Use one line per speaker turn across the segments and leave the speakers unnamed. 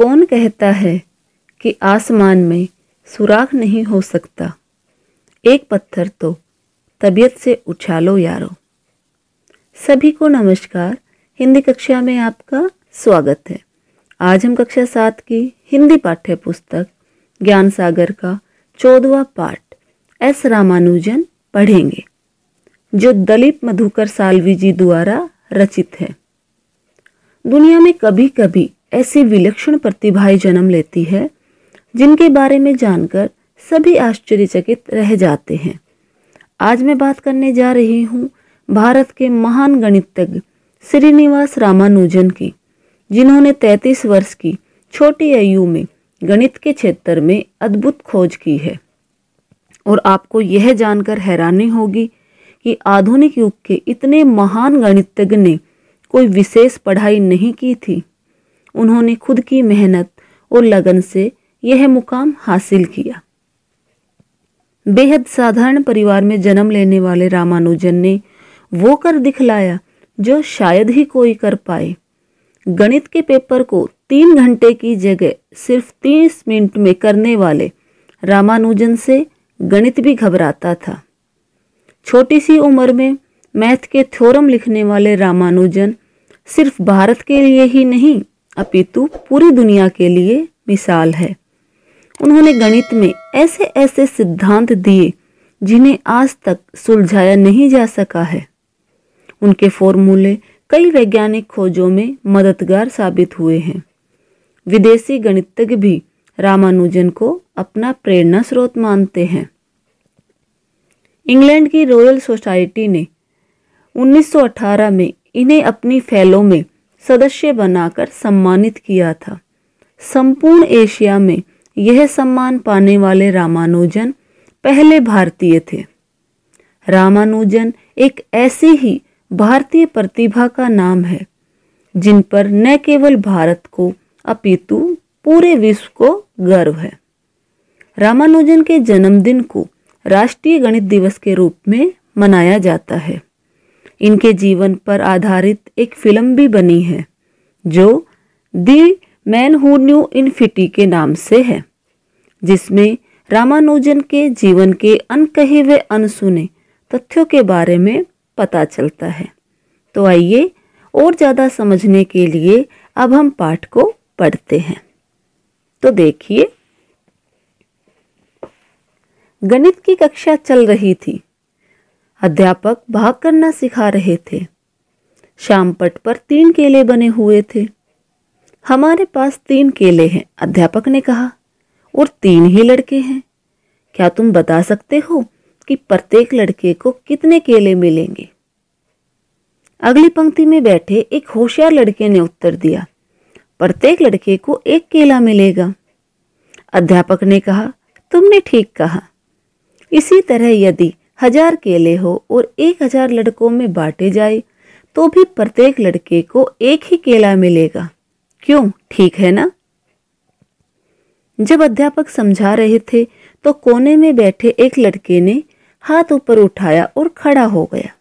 कौन कहता है कि आसमान में सुराख नहीं हो सकता एक पत्थर तो तबीयत से उछालो यारो सभी को नमस्कार हिंदी कक्षा में आपका स्वागत है आज हम कक्षा सात की हिंदी पाठ्य पुस्तक ज्ञान सागर का चौदवा पाठ एस रामानुजन पढ़ेंगे जो दलित मधुकर सालवी जी द्वारा रचित है दुनिया में कभी कभी ऐसी विलक्षण प्रतिभाएं जन्म लेती है जिनके बारे में जानकर सभी आश्चर्यचकित रह जाते हैं आज मैं बात करने जा रही हूँ भारत के महान गणितज्ञ श्रीनिवास रामानुजन की जिन्होंने 33 वर्ष की छोटी आयु में गणित के क्षेत्र में अद्भुत खोज की है और आपको यह जानकर हैरानी होगी कि आधुनिक युग के इतने महान गणितज्ञ ने कोई विशेष पढ़ाई नहीं की थी उन्होंने खुद की मेहनत और लगन से यह मुकाम हासिल किया बेहद साधारण परिवार में जन्म लेने वाले रामानुजन ने वो कर दिखलाया जो शायद ही कोई कर पाए गणित के पेपर को तीन घंटे की जगह सिर्फ तीस मिनट में करने वाले रामानुजन से गणित भी घबराता था छोटी सी उम्र में मैथ के थ्योरम लिखने वाले रामानुजन सिर्फ भारत के लिए ही नहीं अपितु पूरी दुनिया के लिए मिसाल है उन्होंने गणित में ऐसे ऐसे सिद्धांत दिए जिन्हें आज तक सुलझाया नहीं जा सका है उनके फॉर्मूले कई वैज्ञानिक खोजों में मददगार साबित हुए हैं विदेशी गणितज्ञ भी रामानुजन को अपना प्रेरणा स्रोत मानते हैं इंग्लैंड की रॉयल सोसाइटी ने 1918 में इन्हें अपनी फैलो में सदस्य बनाकर सम्मानित किया था संपूर्ण एशिया में यह सम्मान पाने वाले रामानुजन पहले भारतीय थे रामानुजन एक ऐसी ही भारतीय प्रतिभा का नाम है जिन पर न केवल भारत को अपितु पूरे विश्व को गर्व है रामानुजन के जन्मदिन को राष्ट्रीय गणित दिवस के रूप में मनाया जाता है इनके जीवन पर आधारित एक फिल्म भी बनी है जो the man who knew infinity के नाम से है जिसमें रामानुजन के जीवन के अनकहे व अनसुने तथ्यों के बारे में पता चलता है तो आइए और ज़्यादा समझने के लिए अब हम पाठ को पढ़ते हैं तो देखिए गणित की कक्षा चल रही थी अध्यापक भाग करना सिखा रहे थे शाम पट पर तीन केले बने हुए थे हमारे पास तीन केले हैं अध्यापक ने कहा और तीन ही लड़के हैं क्या तुम बता सकते हो कि प्रत्येक लड़के को कितने केले मिलेंगे अगली पंक्ति में बैठे एक होशियार लड़के ने उत्तर दिया प्रत्येक लड़के को एक केला मिलेगा अध्यापक ने कहा तुमने ठीक कहा इसी तरह यदि हजार केले हो और एक हजार लड़कों में बांटे जाए तो भी प्रत्येक लड़के को एक ही केला मिलेगा क्यों ठीक है ना जब अध्यापक समझा रहे थे तो कोने में बैठे एक लड़के ने हाथ ऊपर उठाया और खड़ा हो गया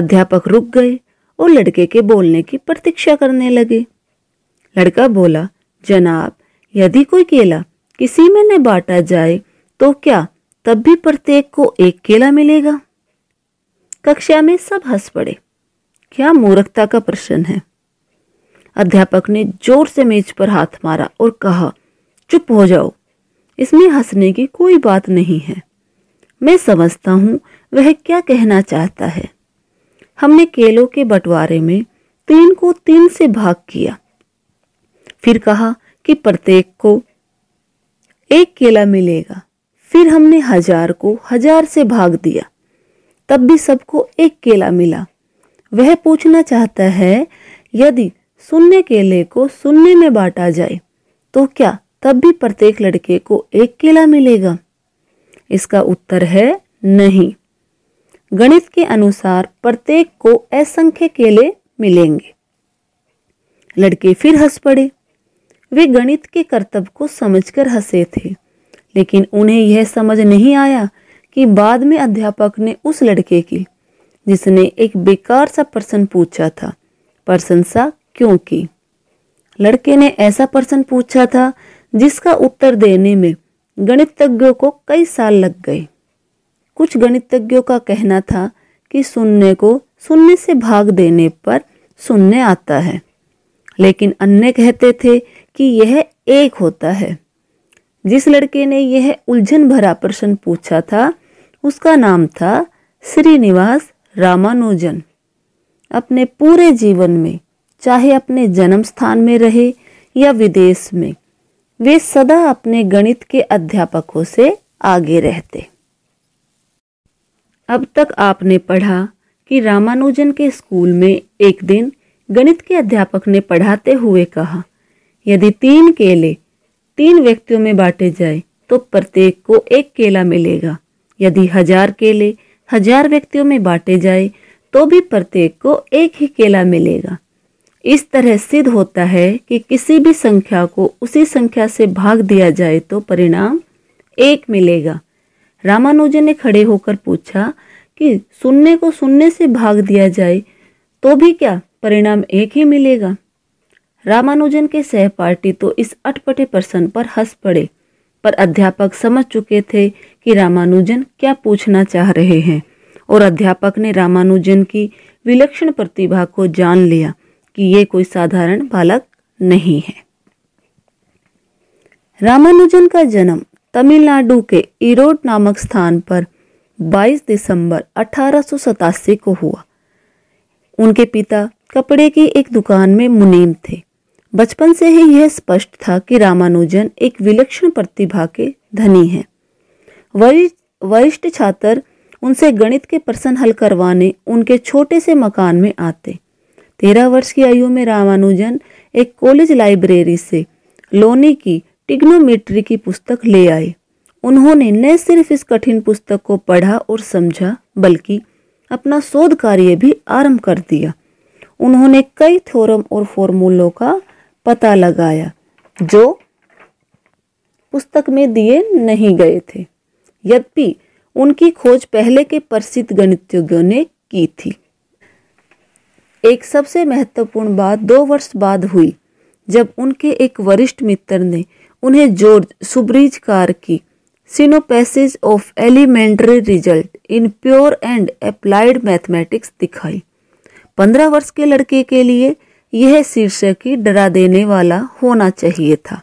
अध्यापक रुक गए और लड़के के बोलने की प्रतीक्षा करने लगे लड़का बोला जनाब यदि कोई केला किसी में न बांटा जाए तो क्या तब भी प्रत्येक को एक केला मिलेगा कक्षा में सब हंस पड़े क्या मूर्खता का प्रश्न है अध्यापक ने जोर से मेज पर हाथ मारा और कहा चुप हो जाओ इसमें हंसने की कोई बात नहीं है मैं समझता हूँ वह क्या कहना चाहता है हमने केलों के बंटवारे में तीन को तीन से भाग किया फिर कहा कि प्रत्येक को एक केला मिलेगा फिर हमने हजार को हजार से भाग दिया तब भी सबको एक केला मिला वह पूछना चाहता है यदि शून्य केले को शून्य में बांटा जाए तो क्या तब भी प्रत्येक लड़के को एक केला मिलेगा इसका उत्तर है नहीं गणित के अनुसार प्रत्येक को असंख्य केले मिलेंगे लड़के फिर हंस पड़े वे गणित के कर्तव्य को समझकर हंसे थे लेकिन उन्हें यह समझ नहीं आया कि बाद में अध्यापक ने उस लड़के की जिसने एक बेकार सा प्रश्न पूछा था प्रशंसा क्यों की लड़के ने ऐसा प्रश्न पूछा था जिसका उत्तर देने में गणितज्ञों को कई साल लग गए कुछ गणितज्ञों का कहना था कि सुनने को सुनने से भाग देने पर सुनने आता है लेकिन अन्य कहते थे कि यह एक होता है जिस लड़के ने यह उलझन भरा प्रश्न पूछा था उसका नाम था श्रीनिवास रामानुजन अपने पूरे जीवन में चाहे अपने जन्म स्थान में रहे या विदेश में वे सदा अपने गणित के अध्यापकों से आगे रहते अब तक आपने पढ़ा कि रामानुजन के स्कूल में एक दिन गणित के अध्यापक ने पढ़ाते हुए कहा यदि तीन केले तीन व्यक्तियों में बांटे जाए तो प्रत्येक को एक केला मिलेगा यदि हजार केले हजार व्यक्तियों में बांटे जाए तो भी प्रत्येक को एक ही केला मिलेगा इस तरह सिद्ध होता है कि किसी भी संख्या को उसी संख्या से भाग दिया जाए तो परिणाम एक मिलेगा रामानुजन ने खड़े होकर पूछा कि शून्य को शून्य से भाग दिया जाए तो भी क्या परिणाम एक ही मिलेगा रामानुजन के सहपाठी तो इस अटपटे प्रश्न पर हंस पड़े पर अध्यापक समझ चुके थे कि रामानुजन क्या पूछना चाह रहे हैं और अध्यापक ने रामानुजन की विलक्षण प्रतिभा को जान लिया कि ये कोई साधारण बालक नहीं है रामानुजन का जन्म तमिलनाडु के इरोड नामक स्थान पर 22 दिसंबर अठारह को हुआ उनके पिता कपड़े की एक दुकान में मुनीम थे बचपन से ही यह स्पष्ट था कि रामानुजन एक विलक्षण प्रतिभा के धनी हैं वरिष्ठ छात्र उनसे गणित के प्रश्न हल करवाने उनके छोटे से मकान में आते तेरह वर्ष की आयु में रामानुजन एक कॉलेज लाइब्रेरी से लोने की टिग्नोमेट्री की पुस्तक ले आए उन्होंने न सिर्फ इस कठिन पुस्तक को पढ़ा और समझा बल्कि अपना शोध कार्य भी आरंभ कर दिया उन्होंने कई थ्योरम और फॉर्मूलों का पता लगाया जो पुस्तक में दिए नहीं गए थे यद्यपि उनकी खोज पहले के प्रसिद्ध गणितज्ञों ने की थी एक सबसे महत्वपूर्ण बात दो वर्ष बाद हुई जब उनके एक वरिष्ठ मित्र ने उन्हें जॉर्ज सुब्रीज कार की synopsis of elementary results in pure and applied mathematics दिखाई पंद्रह वर्ष के लड़के के लिए यह शीर्षक ही डरा देने वाला होना चाहिए था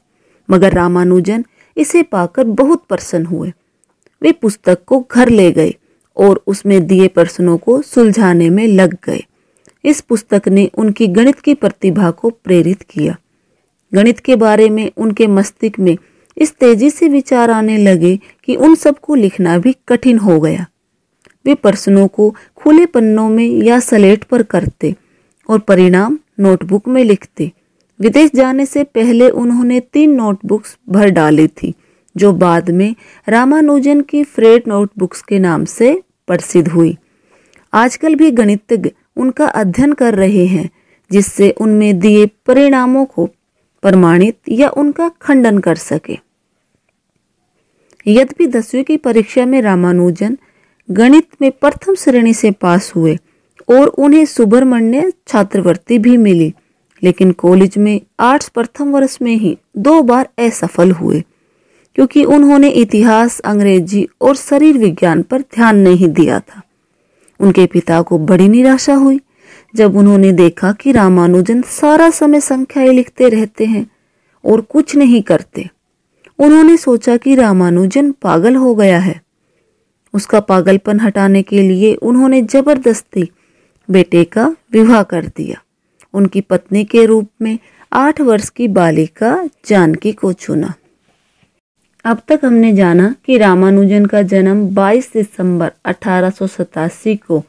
मगर रामानुजन इसे पाकर बहुत प्रसन्न हुए वे पुस्तक को घर ले गए और उसमें दिए प्रश्नों को सुलझाने में लग गए इस पुस्तक ने उनकी गणित की प्रतिभा को प्रेरित किया गणित के बारे में उनके मस्तिष्क में इस तेजी से विचार आने लगे कि उन सबको लिखना भी कठिन हो गया वे प्रश्नों को खुले पन्नों में या सलेट पर करते और परिणाम नोटबुक में लिखते विदेश जाने से पहले उन्होंने तीन नोटबुक्स भर डाली थी जो बाद में रामानुजन की फ्रेड नोटबुक्स के नाम से प्रसिद्ध हुई आजकल भी गणितज्ञ उनका अध्ययन कर रहे हैं जिससे उनमें दिए परिणामों को प्रमाणित या उनका खंडन कर सके यद्यपि दसवीं की परीक्षा में रामानुजन गणित में प्रथम श्रेणी से पास हुए और उन्हें सुब्रमण्य छात्रवृत्ति भी मिली लेकिन कॉलेज में आर्ट्स प्रथम वर्ष में ही दो बार असफल हुए क्योंकि उन्होंने इतिहास अंग्रेजी और शरीर विज्ञान पर ध्यान नहीं दिया था उनके पिता को बड़ी निराशा हुई जब उन्होंने देखा कि रामानुजन सारा समय संख्याएं लिखते रहते हैं और कुछ नहीं करते उन्होंने सोचा कि रामानुजन पागल हो गया है उसका पागलपन हटाने के लिए उन्होंने जबरदस्ती बेटे का विवाह कर दिया उनकी पत्नी के रूप में आठ वर्ष की बालिका जानकी को चुना अब तक हमने जाना कि रामानुजन का जन्म 22 दिसंबर अठारह को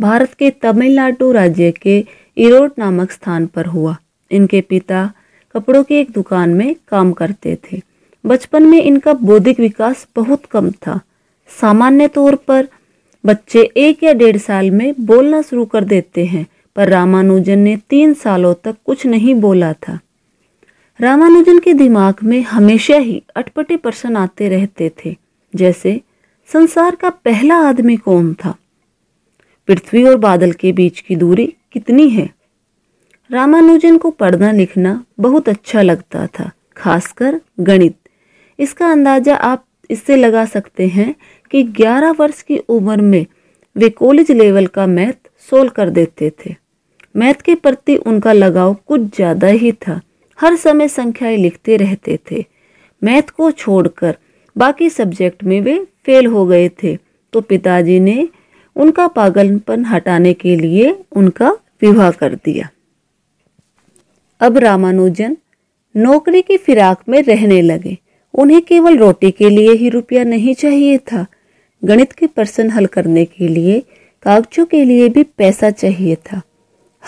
भारत के तमिलनाडु राज्य के इरोड नामक स्थान पर हुआ इनके पिता कपड़ों की एक दुकान में काम करते थे बचपन में इनका बौद्धिक विकास बहुत कम था सामान्य तौर पर बच्चे एक या डेढ़ साल में बोलना शुरू कर देते हैं पर रामानुजन ने तीन सालों तक कुछ नहीं बोला था रामानुजन के दिमाग में हमेशा ही अटपटे प्रश्न आते रहते थे जैसे संसार का पहला आदमी कौन था पृथ्वी और बादल के बीच की दूरी कितनी है रामानुजन को पढ़ना लिखना बहुत अच्छा लगता था खासकर गणित इसका अंदाजा आप इससे लगा सकते हैं कि 11 वर्ष की उम्र में वे कॉलेज लेवल का मैथ सोल्व कर देते थे मैथ के प्रति उनका लगाव कुछ ज़्यादा ही था हर समय संख्याएं लिखते रहते थे मैथ को छोड़कर बाकी सब्जेक्ट में वे फेल हो गए थे तो पिताजी ने उनका पागलपन हटाने के लिए उनका विवाह कर दिया अब रामानुजन नौकरी की फिराक में रहने लगे उन्हें केवल रोटी के लिए ही रुपया नहीं चाहिए था गणित के प्रश्न हल करने के लिए कागजों के लिए भी पैसा चाहिए था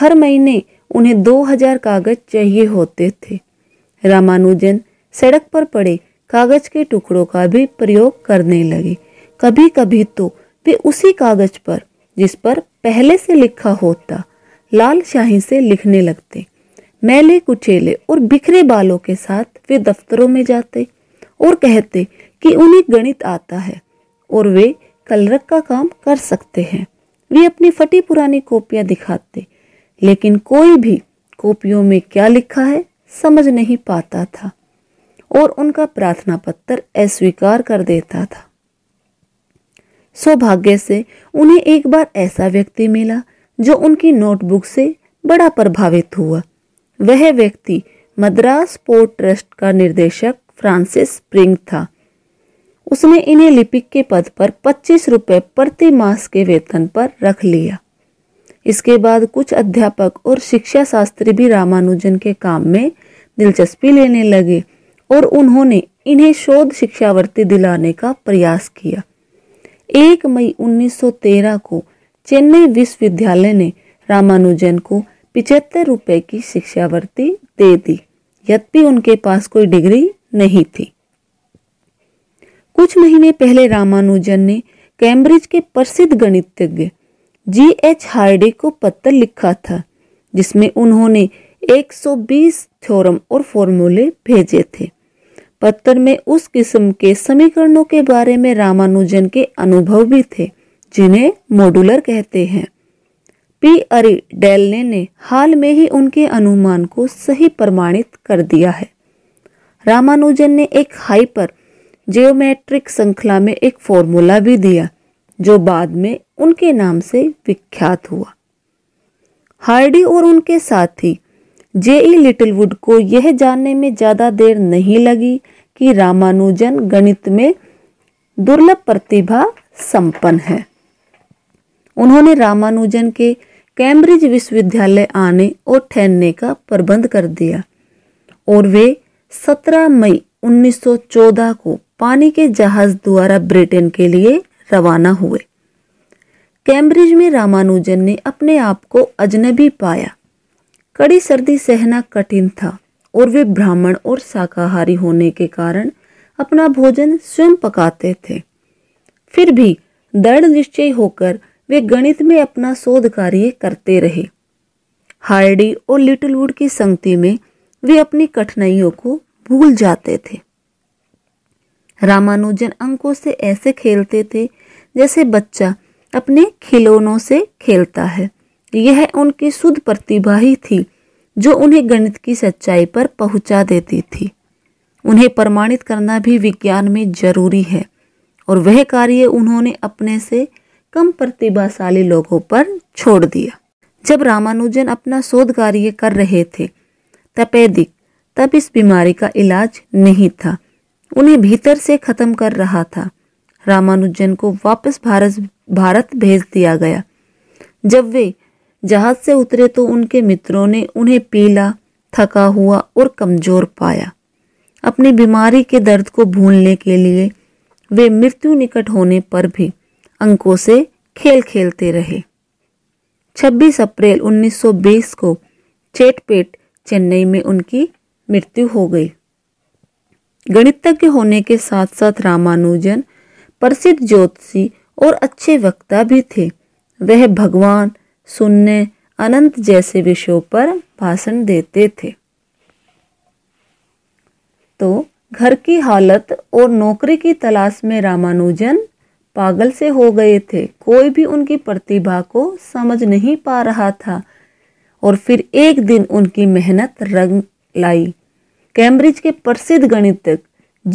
हर महीने उन्हें दो हजार कागज चाहिए होते थे रामानुजन सड़क पर पड़े कागज के टुकड़ों का भी प्रयोग करने लगे कभी कभी तो वे उसी कागज पर जिस पर पहले से लिखा होता लाल शाही से लिखने लगते मैले कुचेले और बिखरे बालों के साथ वे दफ्तरों में जाते और कहते कि उन्हें गणित आता है और वे कलरक का काम कर सकते हैं वे अपनी फटी पुरानी कॉपियां दिखाते लेकिन कोई भी कॉपियों में क्या लिखा है समझ नहीं पाता था और उनका प्रार्थना पत्र अस्वीकार कर देता था सौभाग्य से उन्हें एक बार ऐसा व्यक्ति मिला जो उनकी नोटबुक से बड़ा प्रभावित हुआ वह व्यक्ति मद्रास पोर्ट ट्रस्ट का निर्देशक फ्रांसिस स्प्रिंग था उसने इन्हें लिपिक के पद पर पच्चीस रुपये प्रति मास के वेतन पर रख लिया इसके बाद कुछ अध्यापक और शिक्षा शास्त्री भी रामानुजन के काम में दिलचस्पी लेने लगे और उन्होंने इन्हें शोध शिक्षावर्ती दिलाने का प्रयास किया एक मई 1913 को चेन्नई विश्वविद्यालय ने रामानुजन को पिचहत्तर रुपये की शिक्षावर्ती दे दी यद्यपि उनके पास कोई डिग्री नहीं थी कुछ महीने पहले रामानुजन ने कैम्ब्रिज के प्रसिद्ध गणितज्ञ जी एच हार्डे को पत्र लिखा था जिसमें उन्होंने 120 थ्योरम और फॉर्मूले भेजे थे पत्र में उस किस्म के समीकरणों के बारे में रामानुजन के अनुभव भी थे जिन्हें मॉडुलर कहते हैं पी अरी डेलने ने हाल में ही उनके अनुमान को सही प्रमाणित कर दिया है रामानुजन ने एक हाइपर जियोमेट्रिक श्रृंखला में एक फॉर्मूला भी दिया जो बाद में उनके नाम से विख्यात हुआ हार्डी और उनके साथी जेई लिटिलवुड को यह जानने में ज़्यादा देर नहीं लगी कि रामानुजन गणित में दुर्लभ प्रतिभा संपन्न है उन्होंने रामानुजन के कैम्ब्रिज विश्वविद्यालय आने और ठहरने का प्रबंध कर दिया और वे 17 मई 1914 को पानी के जहाज द्वारा ब्रिटेन के लिए रवाना हुए कैम्ब्रिज में रामानुजन ने अपने आप को अजनबी पाया कड़ी सर्दी सहना कठिन था और वे ब्राह्मण और शाकाहारी होने के कारण अपना भोजन स्वयं पकाते थे फिर भी दृढ़ निश्चय होकर वे गणित में अपना शोध कार्य करते रहे हार्डी और लिटिलवुड की संगति में वे अपनी कठिनाइयों को भूल जाते थे रामानुजन अंकों से ऐसे खेलते थे जैसे बच्चा अपने खिलौनों से खेलता है यह उनकी शुद्ध प्रतिभा ही थी जो उन्हें गणित की सच्चाई पर पहुंचा देती थी उन्हें प्रमाणित करना भी विज्ञान में जरूरी है और वह कार्य उन्होंने अपने से कम प्रतिभाशाली लोगों पर छोड़ दिया जब रामानुजन अपना शोध कार्य कर रहे थे तपेदिक तब इस बीमारी का इलाज नहीं था उन्हें भीतर से खत्म कर रहा था रामानुजन को वापस भारत भारत भेज दिया गया जब वे जहाज से उतरे तो उनके मित्रों ने उन्हें पीला थका हुआ और कमजोर पाया अपनी बीमारी के दर्द को भूलने के लिए वे मृत्यु निकट होने पर भी अंकों से खेल खेलते रहे 26 अप्रैल 1920 को चेटपेट चेन्नई में उनकी मृत्यु हो गई गणितज्ञ होने के साथ साथ रामानुजन प्रसिद्ध ज्योतिषी और अच्छे वक्ता भी थे वह भगवान सुनने अनंत जैसे विषयों पर भाषण देते थे तो घर की हालत और नौकरी की तलाश में रामानुजन पागल से हो गए थे कोई भी उनकी प्रतिभा को समझ नहीं पा रहा था और फिर एक दिन उनकी मेहनत रंग लाई कैम्ब्रिज के प्रसिद्ध गणितज्ञ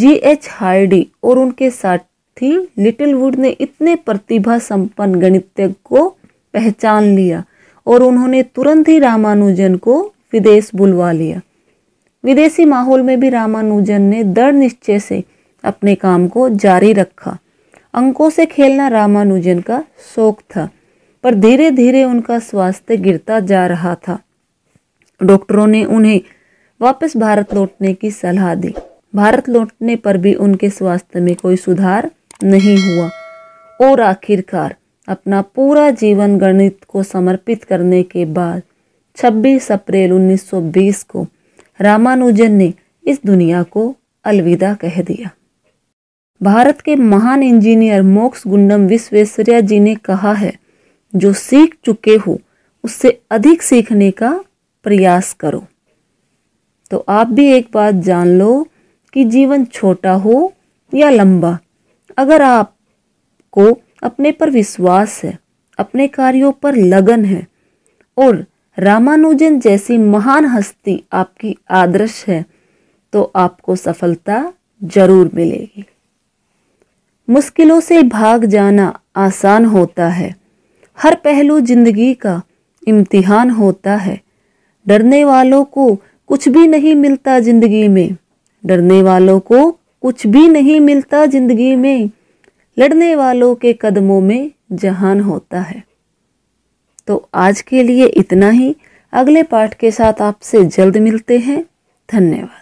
जी एच हार्डी और उनके साथी लिटिलवुड ने इतने प्रतिभा संपन्न गणितज्ञ को पहचान लिया और उन्होंने तुरंत ही रामानुजन को विदेश बुलवा लिया विदेशी माहौल में भी रामानुजन ने दृढ़ निश्चय से अपने काम को जारी रखा अंकों से खेलना रामानुजन का शौक था पर धीरे धीरे उनका स्वास्थ्य गिरता जा रहा था डॉक्टरों ने उन्हें वापस भारत लौटने की सलाह दी भारत लौटने पर भी उनके स्वास्थ्य में कोई सुधार नहीं हुआ और आखिरकार अपना पूरा जीवन गणित को समर्पित करने के बाद 26 अप्रैल 1920 को रामानुजन ने इस दुनिया को अलविदा कह दिया भारत के महान इंजीनियर मोक्ष गुंडम विश्वेश्वरिया जी ने कहा है जो सीख चुके हो उससे अधिक सीखने का प्रयास करो तो आप भी एक बात जान लो कि जीवन छोटा हो या लंबा अगर आपको अपने पर विश्वास है अपने कार्यों पर लगन है और रामानुजन जैसी महान हस्ती आपकी आदर्श है तो आपको सफलता जरूर मिलेगी मुश्किलों से भाग जाना आसान होता है हर पहलू जिंदगी का इम्तिहान होता है डरने वालों को कुछ भी नहीं मिलता जिंदगी में डरने वालों को कुछ भी नहीं मिलता जिंदगी में लड़ने वालों के कदमों में जहान होता है तो आज के लिए इतना ही अगले पाठ के साथ आपसे जल्द मिलते हैं धन्यवाद